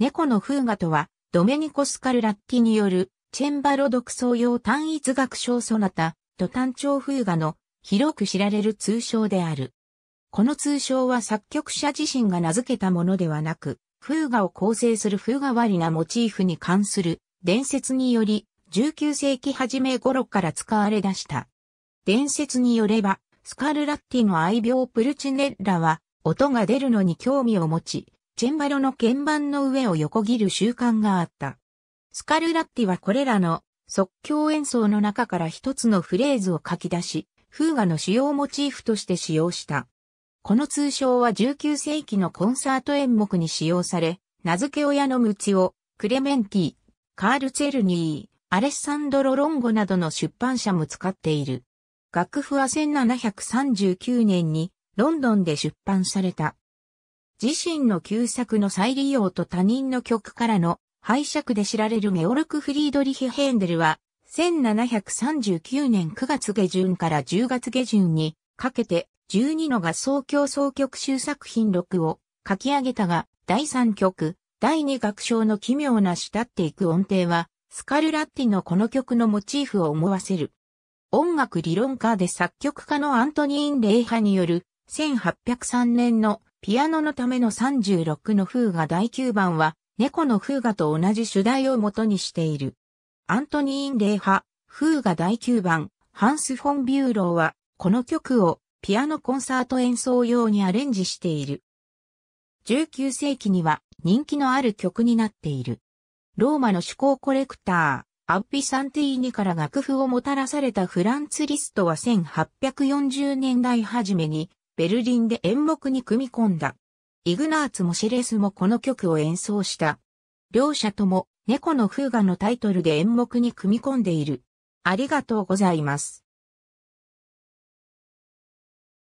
猫のフーガとは、ドメニコスカルラッティによる、チェンバロ独創用単一楽章ソナタ、と単調フーガの、広く知られる通称である。この通称は作曲者自身が名付けたものではなく、フーガを構成する風画割りなモチーフに関する伝説により、19世紀初め頃から使われ出した。伝説によれば、スカルラッティの愛病プルチネッラは、音が出るのに興味を持ち、チェンバロの鍵盤の上を横切る習慣があった。スカルラッティはこれらの即興演奏の中から一つのフレーズを書き出し、フーガの主要モチーフとして使用した。この通称は19世紀のコンサート演目に使用され、名付け親のムチオ、クレメンティ、カール・チェルニー、アレッサンドロ・ロンゴなどの出版社も使っている。楽譜は1739年にロンドンで出版された。自身の旧作の再利用と他人の曲からの拝借で知られるメオルク・フリードリヒ・ヘンデルは、1739年9月下旬から10月下旬にかけて12の合奏協奏曲集作品6を書き上げたが、第3曲、第2楽章の奇妙な慕っていく音程は、スカルラッティのこの曲のモチーフを思わせる。音楽理論家で作曲家のアントニーン・レイハによる1803年のピアノのための36のフー第9番は、猫のフーガと同じ主題を元にしている。アントニーン・レー派、フー第9番、ハンス・フォン・ビューローは、この曲をピアノコンサート演奏用にアレンジしている。19世紀には人気のある曲になっている。ローマの趣考コレクター、アッビ・サンティーニから楽譜をもたらされたフランツ・リストは1840年代初めにベルリンで演目に組み込んだ。イグナーツもシレスもこの曲を演奏した。両者とも猫の風画のタイトルで演目に組み込んでいる。ありがとうございます。